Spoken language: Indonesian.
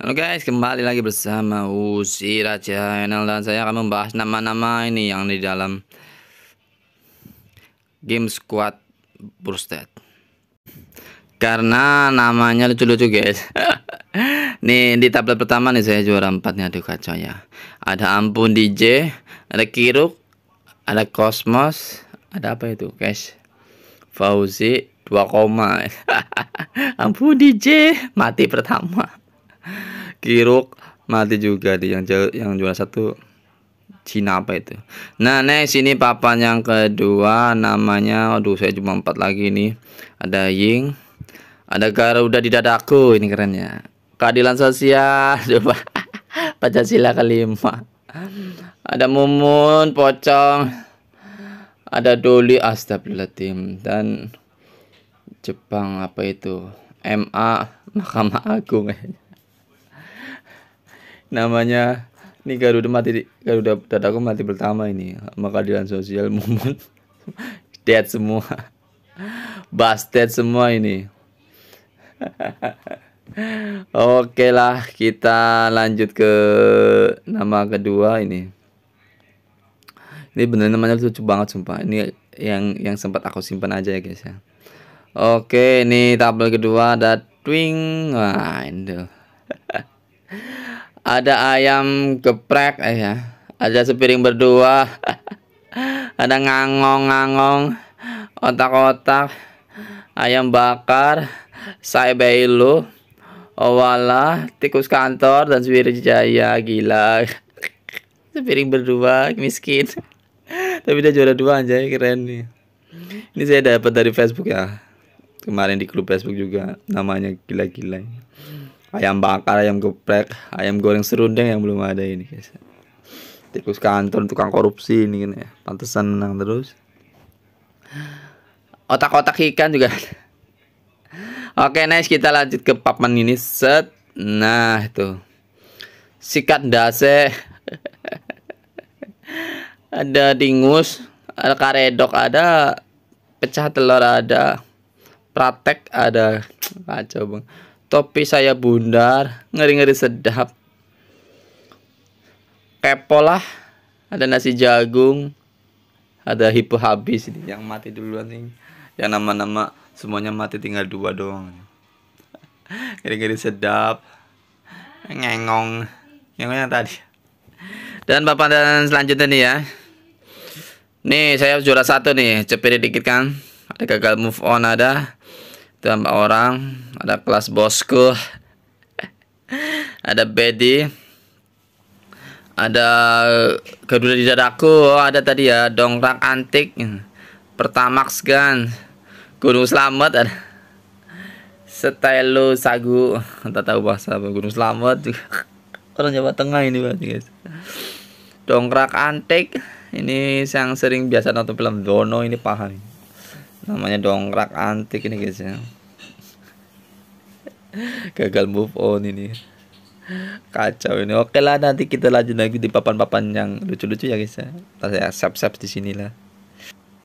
Halo guys, kembali lagi bersama Usira Channel dan saya akan membahas nama-nama ini yang di dalam game squad Bursted. Karena namanya lucu-lucu guys. nih di tablet pertama nih saya juara 4 nih aduh kacau ya. Ada Ampun DJ, ada Kiruk, ada Cosmos, ada apa itu guys? Fauzi 2 koma. Ampun DJ mati pertama kiruk mati juga di yang jauh, yang juara satu Cina apa itu nah next sini papan yang kedua namanya aduh saya cuma empat lagi ini. ada Ying ada Garuda di dadaku ini kerennya keadilan sosial coba Pancasila kelima ada Mumun Pocong ada Doli Astagfirullahaladzim dan Jepang apa itu MA Mahkamah Agung namanya ini Garuda mati Garuda dadaku mati pertama ini sama keadilan sosial mumun dead semua busted semua ini Oke lah kita lanjut ke nama kedua ini ini bener namanya lucu banget sumpah ini yang yang sempat aku simpan aja ya guys ya oke ini tabel kedua ada twing wah ada ayam geprek eh ya ada sepiring berdua ada ngangong-ngangong otak-otak ayam bakar saya belu, wala tikus kantor dan jaya gila sepiring berdua miskin tapi dia juara dua aja keren nih ini saya dapat dari Facebook ya kemarin di grup Facebook juga namanya gila-gila ayam bakar ayam geprek ayam goreng serundeng yang belum ada ini guys tikus kantor tukang korupsi ini kan ya pantesan menang terus otak-otak ikan juga Oke nice kita lanjut ke papan ini set nah itu sikat dase ada dingus ada karedok ada pecah telur ada pratek ada kacau bang Topi saya bundar, ngeri-ngeri sedap. Kepo lah, ada nasi jagung, ada hipo habis ini yang mati duluan nih. Yang nama-nama semuanya mati tinggal dua doang. Ngeri-ngeri sedap. Ngengong. Ngengong yang tadi. Dan bapak dan selanjutnya nih ya. Nih saya juara satu nih, cepet dikit kan. Ada gagal move on ada tambah orang ada kelas bosku ada Bedi ada kedua di dadaku ada tadi ya dongkrak antik pertamax kan gunung selamat ada setelo sagu entah tahu bahasa apa gunung selamat juga orang Jawa Tengah ini berarti guys dongkrak antik ini yang sering biasa nonton film Dono ini paham namanya dongkrak antik ini guys ya gagal move on ini kacau ini oke lah nanti kita lanjut lagi di papan-papan yang lucu-lucu ya guys ya saya siap-siap di sinilah